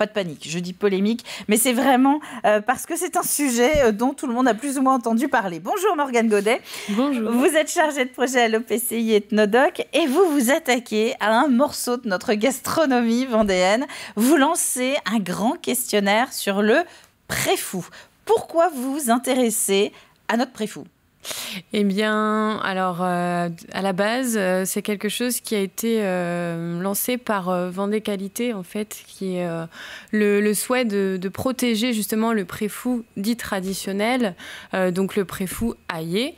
pas de panique, je dis polémique, mais c'est vraiment euh, parce que c'est un sujet euh, dont tout le monde a plus ou moins entendu parler. Bonjour Morgane Godet. Bonjour. Vous êtes chargée de projet à l'OPCI Ethnodoc et vous vous attaquez à un morceau de notre gastronomie vendéenne. Vous lancez un grand questionnaire sur le préfou. Pourquoi vous vous intéressez à notre préfou eh bien, alors, euh, à la base, euh, c'est quelque chose qui a été euh, lancé par Vendée Qualité, en fait, qui est le, souhait de, protéger justement le préfou dit traditionnel, donc le préfou aillé.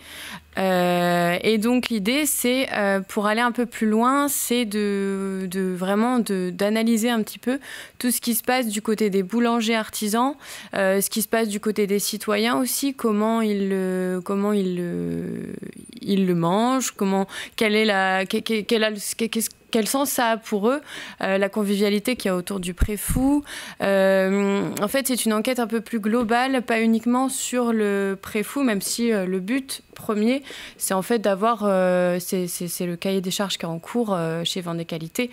et donc l'idée, c'est pour aller un peu plus loin, c'est de, vraiment d'analyser un petit peu tout ce qui se passe du côté des boulangers artisans, ce qui se passe du côté des citoyens aussi, comment ils, comment ils euh, il le mange Comment Quelle est la Qu'est-ce quel sens ça a pour eux, euh, la convivialité qu'il y a autour du préfou. Euh, en fait, c'est une enquête un peu plus globale, pas uniquement sur le préfou, même si euh, le but premier, c'est en fait d'avoir, c'est le cahier des charges qui est en cours chez Vendée Qualité,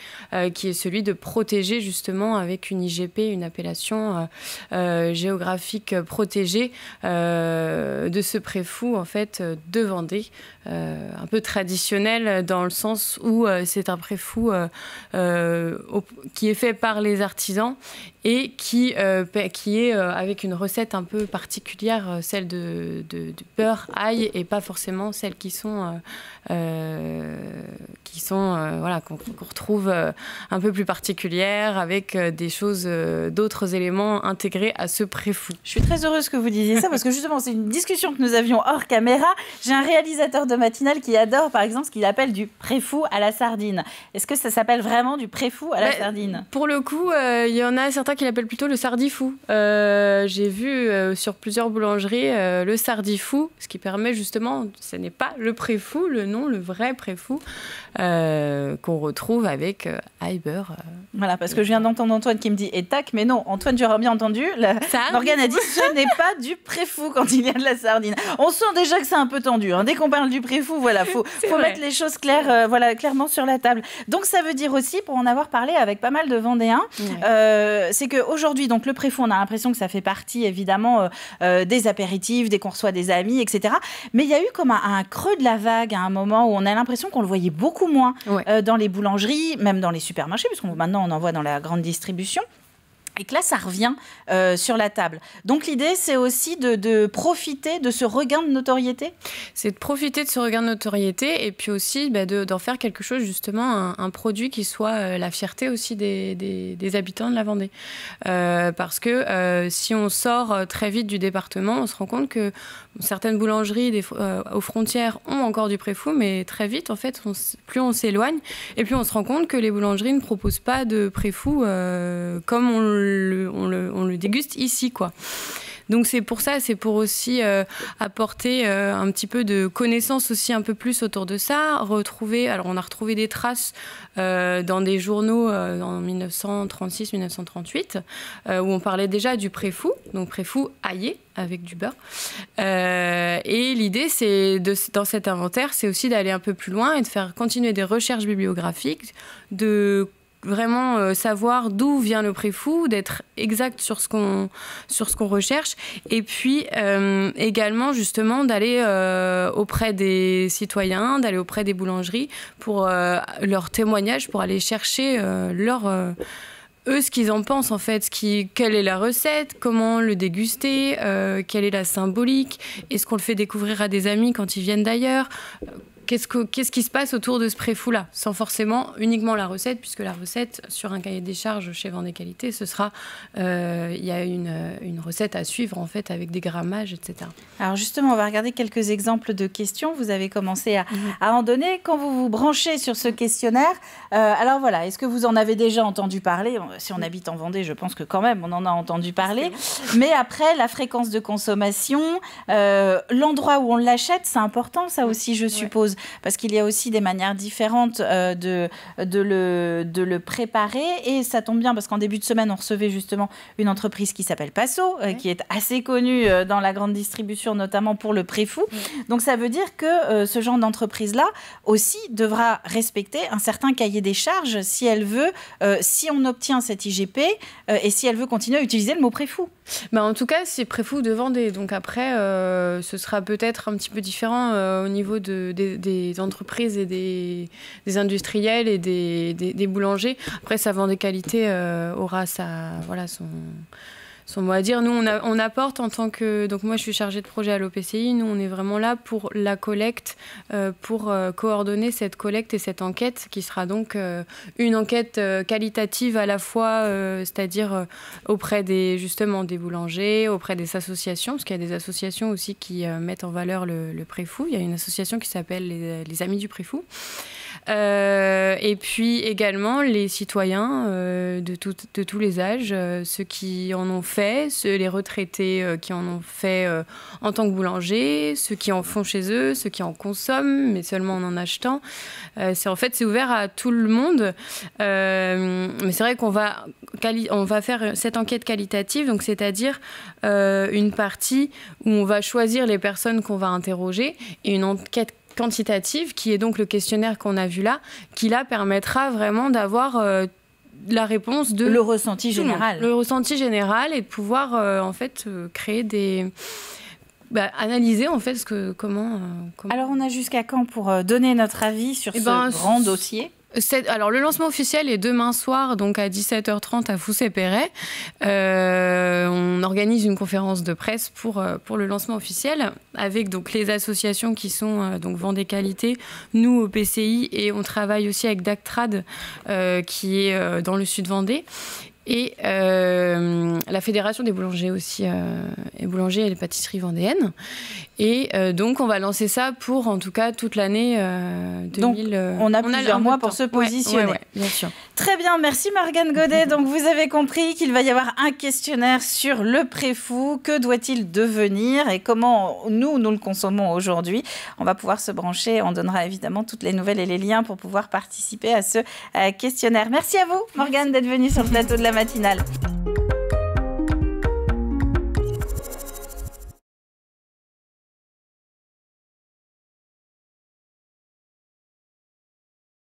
qui est celui de protéger justement avec une IGP, une appellation géographique protégée de ce préfou, en fait, de Vendée, un peu traditionnel dans le sens où c'est un préfou fou euh, euh, qui est fait par les artisans et qui, euh, qui est avec une recette un peu particulière, celle de, de, de ail et pas forcément celles qui sont qui sont voilà qu'on retrouve un peu plus particulière avec des choses d'autres éléments intégrés à ce préfou. Je suis très heureuse que vous disiez ça parce que justement, c'est une discussion que nous avions hors caméra. J'ai un réalisateur de matinale qui adore, par exemple, ce qu'il appelle du préfou à la sardine. Est-ce que ça s'appelle vraiment du préfou à la bah, sardine Pour le coup, il euh, y en a certains qui l'appellent plutôt le sardifou. Euh, j'ai vu euh, sur plusieurs boulangeries le sardifou, ce qui permet justement, ce n'est pas le préfou, le nom, le vrai préfou, qu'on retrouve avec Heiber. Voilà, parce que je viens d'entendre Antoine qui me dit et tac, mais non, Antoine, auras bien entendu. La... Morgane a dit ce n'est pas du préfou quand il y a de la sardine. On sent déjà que c'est un peu tendu. Hein. Dès qu'on parle du préfou, voilà, faut, mettre les choses claires, voilà, clairement sur la table. Donc ça veut dire aussi, pour en avoir parlé avec pas mal de Vendéens, euh, c'est qu'aujourd'hui, donc le préfond, on a l'impression que ça fait partie évidemment euh, euh, des apéritifs, dès qu'on reçoit des amis, etc. Mais il y a eu comme un, creux de la vague à un moment où on a l'impression qu'on le voyait beaucoup moins dans les boulangeries, même dans les supermarchés, puisqu'on maintenant on en voit dans la grande distribution et que là, ça revient euh, sur la table. Donc l'idée, c'est aussi de, profiter de ce regain de notoriété C'est de profiter de ce regain de notoriété et puis aussi bah, d'en faire quelque chose, justement, un, produit qui soit euh, la fierté aussi des, habitants de la Vendée. Euh, parce que si on sort très vite du département, on se rend compte que certaines boulangeries des, aux frontières ont encore du préfou, mais très vite, en fait, plus on s'éloigne et plus on se rend compte que les boulangeries ne proposent pas de préfou comme on le on, le, déguste ici, quoi. Donc c'est pour ça, c'est pour aussi euh, apporter euh, un petit peu de connaissances aussi un peu plus autour de ça. Retrouver, alors on a retrouvé des traces euh, dans des journaux en 1936-1938 où on parlait déjà du préfou, donc préfou aillé avec du beurre. et l'idée, c'est dans cet inventaire, c'est aussi d'aller un peu plus loin et de faire continuer des recherches bibliographiques, de vraiment euh, savoir d'où vient le prix fou, d'être exact sur ce qu'on sur ce qu'on recherche, et puis euh, également justement d'aller euh, auprès des citoyens, d'aller auprès des boulangeries pour leur témoignage, pour aller chercher leur eux ce qu'ils en pensent en fait, ce qui, quelle est la recette, comment le déguster, quelle est la symbolique, est-ce qu'on le fait découvrir à des amis quand ils viennent d'ailleurs, qu'est-ce, qui se passe autour de ce préfou-là Sans forcément uniquement la recette, puisque la recette, sur un cahier des charges chez Vendée Qualité, ce sera. Euh, il y a une, recette à suivre, en fait, avec des grammages, etc. Alors, justement, on va regarder quelques exemples de questions. Vous avez commencé à, mhm. en donner. Quand vous vous branchez sur ce questionnaire, euh, alors voilà, est-ce que vous en avez déjà entendu parler Si on habite en Vendée, je pense que quand même, on en a entendu parler. Mais après, la fréquence de consommation, euh, l'endroit où on l'achète, c'est important, ça aussi, je suppose parce qu'il y a aussi des manières différentes euh, de, de, le, préparer. Et ça tombe bien parce qu'en début de semaine, on recevait justement une entreprise qui s'appelle Passo, euh, qui est assez connue euh, dans la grande distribution, notamment pour le préfou. Donc ça veut dire que ce genre d'entreprise-là aussi devra respecter un certain cahier des charges si elle veut, si on obtient cette IGP et si elle veut continuer à utiliser le mot préfou. Bah, en tout cas, c'est préfou de Vendée. Donc après, ce sera peut-être un petit peu différent au niveau de, des entreprises et des, industriels et des, boulangers. Après, sa vente des qualités, euh, aura sa, voilà, son, son mot à dire. Nous, on, apporte en tant que. Donc, moi, je suis chargée de projet à l'OPCI. Nous, on est vraiment là pour la collecte, euh, pour euh, coordonner cette collecte et cette enquête, qui sera donc euh, une enquête qualitative à la fois, c'est-à-dire auprès des, justement, des boulangers, auprès des associations, parce qu'il y a des associations aussi qui mettent en valeur le, préfou. Il y a une association qui s'appelle les Amis du Préfou. Euh, et puis également les citoyens euh, de, de, tous les âges, euh, ceux qui en ont fait, les retraités qui en ont fait en tant que boulanger, ceux qui en font chez eux, ceux qui en consomment, mais seulement en en achetant. c'est en fait c'est ouvert à tout le monde. mais c'est vrai qu'on va on va faire cette enquête qualitative, donc c'est-à-dire une partie où on va choisir les personnes qu'on va interroger et une enquête quantitative, qui est donc le questionnaire qu'on a vu là, qui là permettra vraiment d'avoir euh, la réponse de le ressenti général, le ressenti général et de pouvoir euh, en fait euh, créer des bah, analyser en fait ce que comment, Alors on a jusqu'à quand pour donner notre avis sur eh ce ben, grand dossier alors le lancement officiel est demain soir, donc à 17h30 à Foussé-Perret. Euh, on organise une conférence de presse pour, euh, pour le lancement officiel avec donc les associations qui sont euh, donc Vendée Qualité, nous au PCI et on travaille aussi avec Dactrad qui est dans le sud Vendée et euh, la Fédération des boulangers aussi, euh, et boulangers et les pâtisseries vendéennes. Et donc, on va lancer ça pour, en tout cas, toute l'année 2000. Euh, euh, on a plusieurs mois pour se positionner. bien sûr. Très bien, merci Morgane Godet. Donc vous avez compris qu'il va y avoir un questionnaire sur le préfou. Que doit-il devenir et comment nous, nous le consommons aujourd'hui On va pouvoir se brancher. On donnera évidemment toutes les nouvelles et les liens pour pouvoir participer à ce euh, questionnaire. Merci à vous Morgane d'être venue sur le plateau de la matinale.